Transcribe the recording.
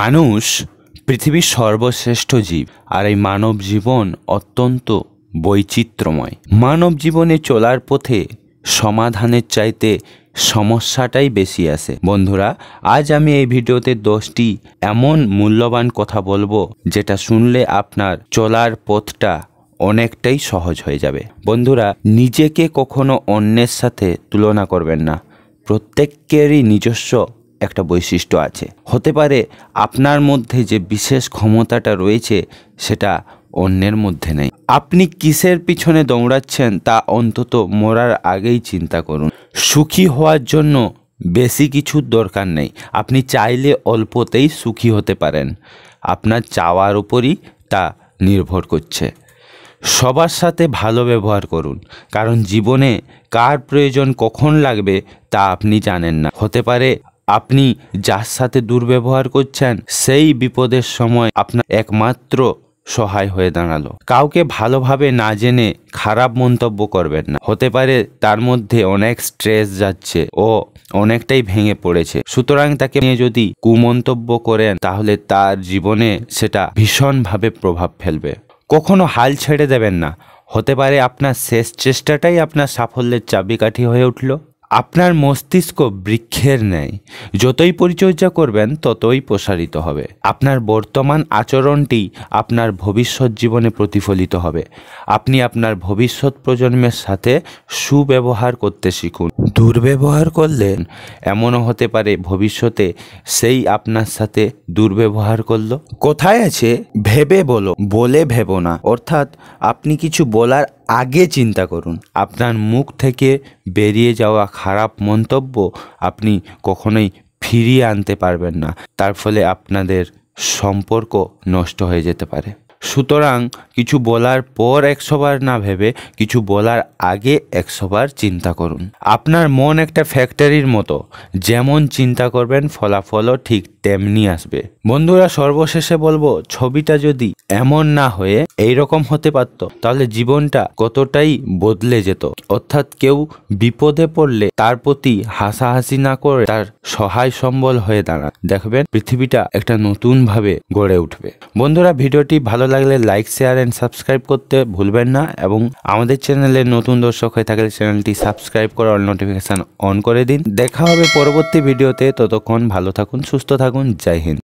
মানুষ পৃথিবীর সর্বশ্রেষ্ঠ জীব আর এই মানব জীবন অত্যন্ত বৈচিত্র্যময় মানব জীবনে চলার পথে সমাধানের চাইতে সমস্যাটাই বেশি আছে বন্ধুরা আজ আমি এই ভিডিওতে দশটি এমন মূল্যবান কথা বলবো যেটা শুনলে আপনার চলার পথটা অনেকটাই সহজ হয়ে যাবে বন্ধুরা নিজেকে কখনো অন্যের সাথে তুলনা করবেন না প্রত্যেকেরই নিজস্ব একটা বৈশিষ্ট্য আছে হতে পারে আপনার মধ্যে যে বিশেষ ক্ষমতাটা রয়েছে সেটা অন্যের মধ্যে নেই আপনি কিসের পিছনে দৌড়াচ্ছেন তা অন্তত মরার আগেই চিন্তা করুন সুখী হওয়ার জন্য বেশি কিছুর দরকার নেই আপনি চাইলে অল্পতেই সুখী হতে পারেন আপনার চাওয়ার উপরই তা নির্ভর করছে সবার সাথে ভালো ব্যবহার করুন কারণ জীবনে কার প্রয়োজন কখন লাগবে তা আপনি জানেন না হতে পারে আপনি যার সাথে দুর্ব্যবহার করছেন সেই বিপদের সময় আপনার একমাত্র সহায় হয়ে দাঁড়ালো কাউকে ভালোভাবে না জেনে খারাপ মন্তব্য করবেন না হতে পারে তার মধ্যে অনেক স্ট্রেস যাচ্ছে ও অনেকটাই ভেঙে পড়েছে সুতরাং তাকে নিয়ে যদি কুমন্তব্য করেন তাহলে তার জীবনে সেটা ভীষণভাবে প্রভাব ফেলবে কখনো হাল ছেড়ে দেবেন না হতে পারে আপনার শেষ চেষ্টাটাই আপনার সাফল্যের চাবিকাঠি হয়ে উঠল আপনার মস্তিষ্ক বৃক্ষের ন্যায় যতই পরিচর্যা করবেন ততই প্রসারিত হবে আপনার বর্তমান আচরণটি আপনার ভবিষ্যৎ জীবনে প্রতিফলিত হবে আপনি আপনার ভবিষ্যৎ প্রজন্মের সাথে সুব্যবহার করতে শিখুন দুর্ব্যবহার করলে এমনও হতে পারে ভবিষ্যতে সেই আপনার সাথে দুর্ব্যবহার করলো কোথায় আছে ভেবে বলো বলে ভেবো না অর্থাৎ আপনি কিছু বলার আগে চিন্তা করুন আপনার মুখ থেকে বেরিয়ে যাওয়া খারাপ মন্তব্য আপনি কখনোই ফিরিয়ে আনতে পারবেন না তার ফলে আপনাদের সম্পর্ক নষ্ট হয়ে যেতে পারে সুতরাং কিছু বলার পর একশোবার না ভেবে কিছু বলার আগে একশোবার চিন্তা করুন আপনার মন একটা ফ্যাক্টরির মতো যেমন চিন্তা করবেন ফলাফলও ঠিক তেমনি আসবে বন্ধুরা সর্বশেষে বলবো ছবিটা যদি এমন না হয়ে এই রকম হতে পারত তাহলে জীবনটা কতটাই বদলে যেত অর্থাৎ কেউ বিপদে পড়লে তার প্রতি হাসাহাসি না করে তার সহায় সম্বল হয়ে দাঁড়ান দেখবেন পৃথিবীটা একটা নতুন ভাবে গড়ে উঠবে বন্ধুরা ভিডিওটি ভালো লাগলে লাইক শেয়ার অ্যান্ড সাবস্ক্রাইব করতে ভুলবেন না এবং আমাদের চ্যানেলে নতুন দর্শক হয়ে থাকলে চ্যানেলটি সাবস্ক্রাইব করে অল নোটিফিকেশান অন করে দিন দেখা হবে পরবর্তী ভিডিওতে ততক্ষণ ভালো থাকুন সুস্থ থাকুন থাকুন জয় হিন্দ